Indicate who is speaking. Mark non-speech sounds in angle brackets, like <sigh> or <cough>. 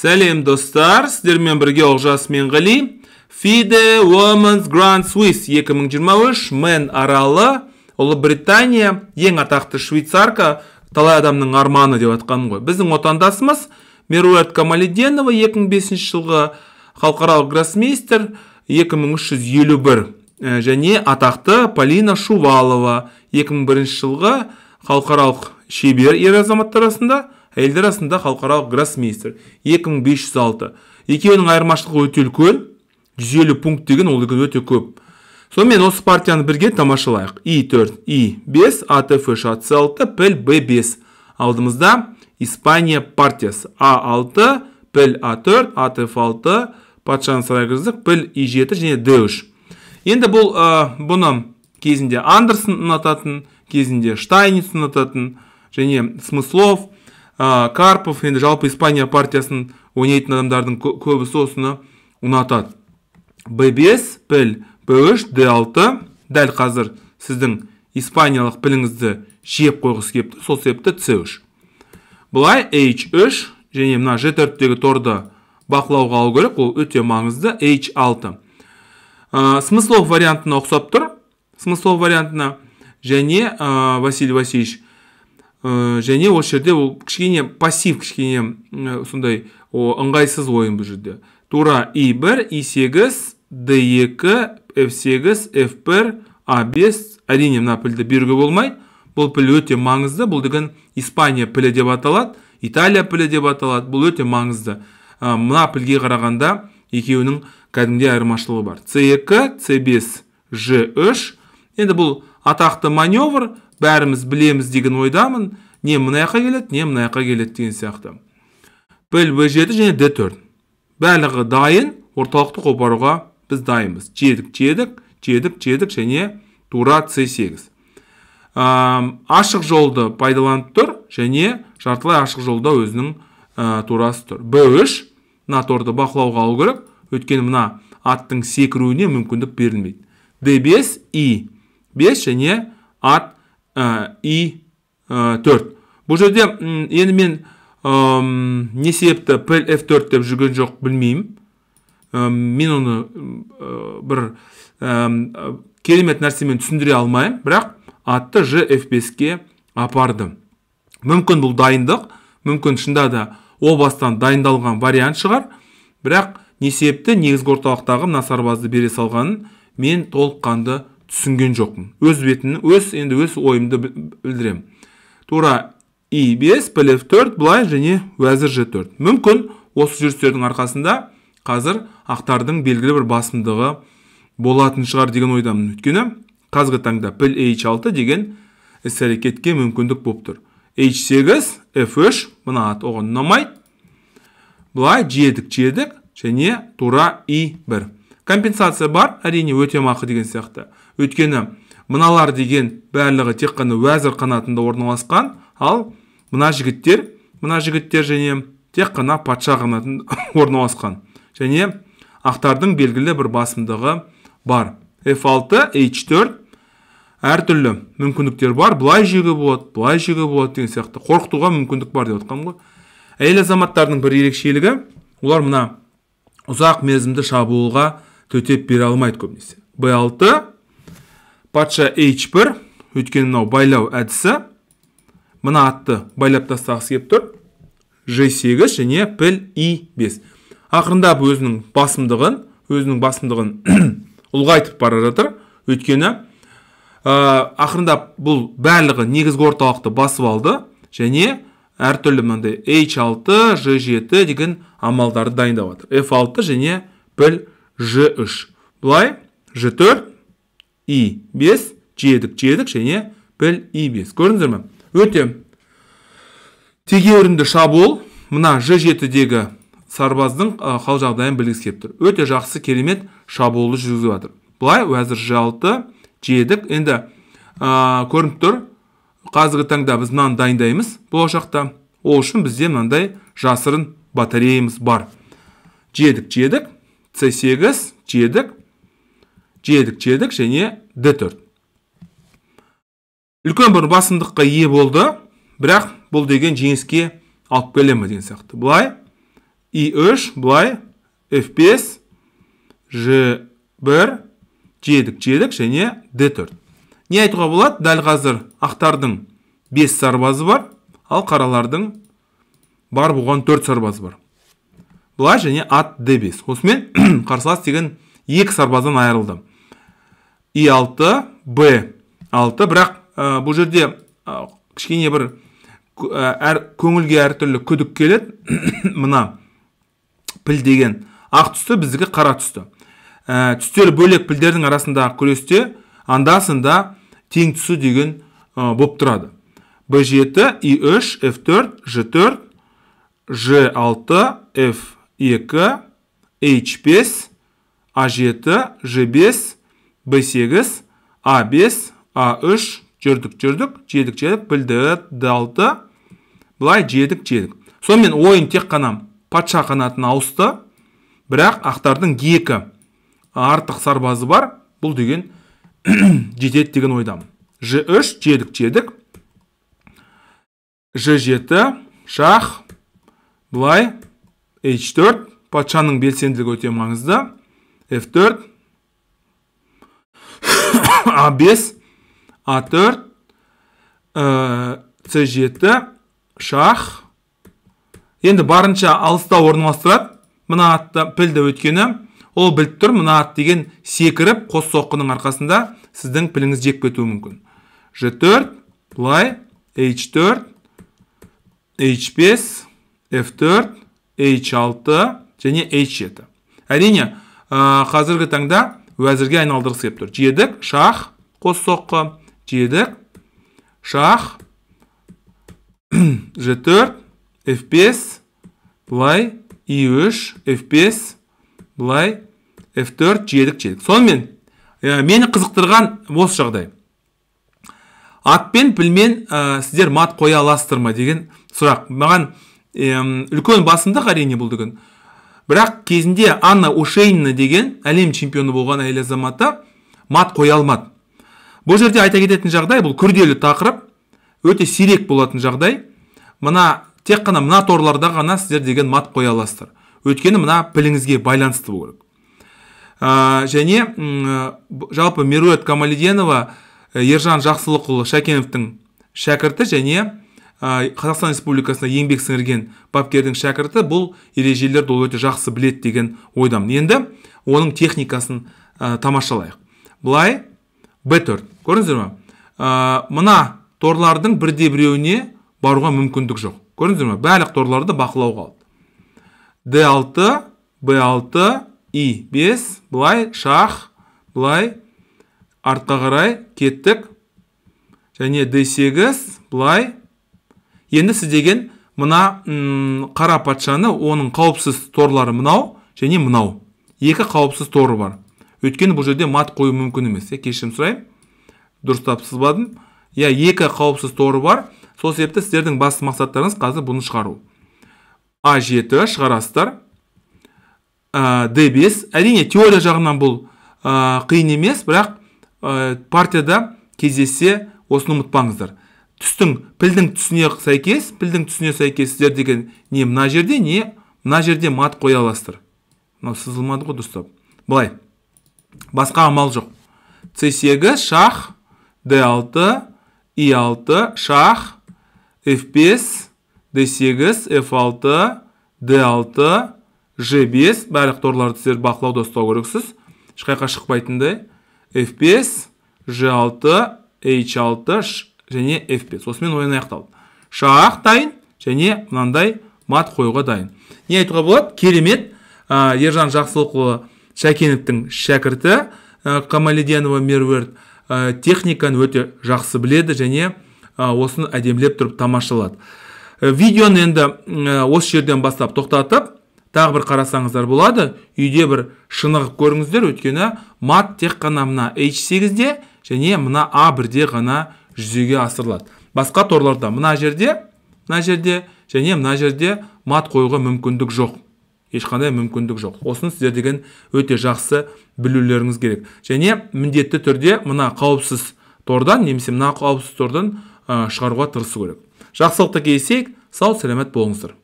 Speaker 1: сәлем достар сіздермен бірге олжас мен ғали фиде Women's Grand Swiss 2023 мен аралы ұлыбритания ең атақты швейцарка талай адамның арманы деп атқан ғой біздің отандасымыз меруерт камалиденова 2005 жылғы халықаралық гроссмейстер 2351 және атақты полина шувалова 2001 жылғы халықаралық шебер ер азаматтар арасында әйелдер арасында халықаралық гроссмейстер 2506 екеуінің айырмашылығы өте үлкен 150 пункт деген ол өте көп сонымен осы партияны бірге тамашалайық и 4 и 5 атф шатсы 6 піл б 5 алдымызда испания партиясы а 6 піл а 4 атф 6 патшаның сарайқызық піл и 7 және д 3 енді бұл бұны кезінде андерсон ұнататын кезінде штайниц ұнататын және смыслов карпов енді жалпы испания партиясын ойнайтын адамдардың көбісі осыны ұнатады б 5 піл б үш д 6 дәл қазір сіздің испаниялық піліңізді жеп қойғысы келіп сол себепті c3 былай h3 және мына g 4 торды бақылауға алу керек ол өте маңызды h6 ә, смыслов вариантына ұқсап тұр смыслов вариантына және ә, василий васильевич ә, және осы жерде ол кішкене пассив кішкене ә, сондай о, ыңғайсыз ойын бұл жерде тура и 1 и 8 д 2 ф 8 ф 1 а 5 әрине мына пілді беруге болмайды бұл піл өте маңызды бұл деген испания пілі деп аталады италия пілі деп аталады бұл өте маңызды ә, мына пілге қарағанда екеуінің кәдімгідей айырмашылығы бар с 2 с бес ж үш енді бұл атақты маневр бәріміз білеміз деген ойдамын не мына жаққа келеді не мына жаққа келеді деген сияқты бл в жеті және д төрт барлығы дайын орталықты қопаруға біз дайынбыз жедік жедік жедік жедік және тура с сегіз ашық жолды пайдаланып тұр және жартылай ашық жолда өзінің турасы тұр б үш мына торды бақылауға алу керек өйткені мына аттың секіруіне мүмкіндік берілмейді д 5 и бес және ат Э, и 4 э, бұл жерде енді мен не себепті пл f4 деп жүрген жоқ білмеймін э, мен оны бір керемет нәрсемен түсіндіре алмаймын бірақ атты ж f5-ке апардым мүмкін бұл дайындық мүмкін шында да о бастан дайындалған вариант шығар бірақ не себепті негізгі орталықтағы мына сарбазды бере салғанын мен толыққанды түсінген жоқпын өз бетін өз енді өз ойымды білдіремін тура и бес плев төрт былай және уәзір ж төрт мүмкін осы жүрістердің арқасында қазір ақтардың белгілі бір басымдығы болатын шығар деген ойдамын өйткені қазіргі таңда піл h6 деген іс әрекетке мүмкіндік болып тұр h8 f3 мына ат оған ұнамайды былай жедік жедік және тура и1 компенсация бар әрине өтемақы деген сияқты өйткені мыналар деген барлығы тек қана уәзір қанатында орналасқан ал мына жігіттер мына жігіттер және тек қана патша қанатында <laughs> орналасқан және ақтардың белгілі бір басымдығы бар f6 h4 әртүрлі мүмкіндіктер бар былай жеуге болады былай жеуге болады деген сияқты қорқытуға мүмкіндік бар деп жатқанмын ғой әйел азаматтардың бір ерекшелігі олар мына ұзақ мерзімді шабуылға төтеп бере алмайды көбінесе b6 патша h1 өйткені мынау байлау әдісі мына атты байлап тастағысы келіп тұр g8 және піл i5 ақырындап өзінің басымдығын өзінің басымдығын <clears throat> ұлғайтып бара жатыр өйткені ә, ақырындап бұл барлығы негізгі орталықты басып алды және әртүрлі мынандай h6 g7 деген амалдарды дайындап жатыр f6 және піл g3 былай g4 и бес жедік жедік және біл и бес көрдіңіздер ме өте тегеурінді шабуыл мына ж жетідегі сарбаздың қал жағдайын білгісі келіп тұр өте жақсы керемет шабуылды жүргізіп жатыр былай уәзір ж алты жедік енді ә, көрініп тұр қазіргі таңда біз мынаны дайындаймыз болашақта ол үшін бізде мынандай жасырын батареямыз бар жедік жедік с сегіз жедік жедік жедік және д 4 үлкен бір басымдыққа ие болды бірақ бұл деген жеңіске алып келе ме деген сияқты былай и 3 былай f 5 ж 1 жедік жедік және д 4 не айтуға болады дәл қазір ақтардың 5 сарбазы бар ал қаралардың бар болған 4 сарбазы бар былай және ат д 5 осымен <clears throat> қарсылас деген 2 сарбазын айырылды и 6 б 6 бірақ ә, бұл жерде ә, кішкене бір э, әр көңілге әртүрлі күдік келеді <coughs> мына піл деген ақ түсті біздікі қара түсті ә, түстер бөлек пілдердің арасындағы күресте анда санда тең түсу деген ә, болып тұрады б 7 и 3 ф 4 ж 4 ж 6 ф 2 h 5 а 7 ж 5 b8 а5 а3 жүрдік жүрдік жедік жедік білді, д6 бұлай жедік жедік сонымен ойын тек қана патша қанатын ауысты бірақ ақтардың екі артық сарбазы бар бұл деген <coughs> жетеді деген ойдамын ж3 жедік жедік ж7 шақ, бұлай, h4 патшаның белсенділігі өте маңызды f4 А5, А4, С7, шах. Енді барынша алыста орналастырады. Мұна атты пілді өткені, ол білді тұр, мына ат деген секіріп, қос соққының арқасында сіздің піліңіз жек кетуі мүмкін. Ж4, Лай, H4, H5, F4, H6 және H7. Әрине, қазіргі таңда уәзірге айналдырғысы келіп тұр жедік шах қос соққы жедік шах ж төрт f бес былай и үш f бес былай f төрт жедік жедік сонымен ә, мені қызықтырған осы жағдай Атпен пілмен ә, сіздер мат қоя аласыздар ма деген сұрақ маған ә, үлкен басымдық әрине бұл деген бірақ кезінде анна ошейнина деген әлем чемпионы болған әйел азаматы мат қоя алмады бұл жерде айта кететін жағдай бұл күрделі тақырып өте сирек болатын жағдай мына тек қана мына торларда ғана сіздер деген мат қоя аласыздар өйткені мына піліңізге байланысты болу керек және ә, жалпы меруерт камалиденова ержан жақсылықұлы шәкеновтың шәкірті және қазақстан республикасына еңбек сіңірген бапкердің шәкірті бұл ережелерді ол өте жақсы білет деген ойдамын енді оның техникасын ә, тамашалайық былай б төрт көрдіңіздер ма ә, мына торлардың бірде біреуіне баруға мүмкіндік жоқ көрдіңіздер ма барлық торларды бақылауға алды д 6 б 6 и бес былай шах былай артқа қарай кеттік және д сегіз былай енді деген мына қара патшаны оның қауіпсіз торлары мынау және мынау екі қауіпсіз торы бар өйткені бұл жерде мат қою мүмкін емес иә кешірім сұраймын дұрыс сызбадым иә екі қауіпсіз торы бар сол себепті сіздердің басты мақсаттарыңыз қазір бұны шығару а жеті шығарасыздар Д д 5 әрине теория жағынан бұл қиын емес бірақ партияда кездессе осыны ұмытпаңыздар түстің пілдің түсіне сәйкес пілдің түсіне сәйкес сіздер деген не мына жерде не мына жерде мат қоя аласыздар мынау сызылмады ғой дұрыстап былай басқа амал жоқ c8 шах d6 i6 шах f5 d8 f6 d6 g5 барлық торларды сіздер бақылауда ұстау керексіз ешқайқа шықпайтындай f5 g6 h6 және f5 осымен ойын аяқталды шах дайын және мынандай мат қойуға дайын не айтуға болады керемет ержан жақсылықұлы шәкеновтің шәкірті камалиденова меруерт техникан техниканы өте жақсы біледі және осын осыны әдемілеп тұрып тамашалады э, видеоны енді осы жерден бастап тоқтатып тағы бір қарасаңыздар болады үйде бір шынығып көріңіздер өткені мат тек қана мына h 8 де және мына a 1 де ғана жүзеге асырылады басқа торларда мына жерде мына жерде және мына жерде мат қоюға мүмкіндік жоқ ешқандай мүмкіндік жоқ осыны сіздер деген өте жақсы білулеріңіз керек және міндетті түрде мына қауіпсіз тордан немесе мына қауіпсіз тордан шығаруға тырысу керек жақсылықты кездесейік сау саламат болыңыздар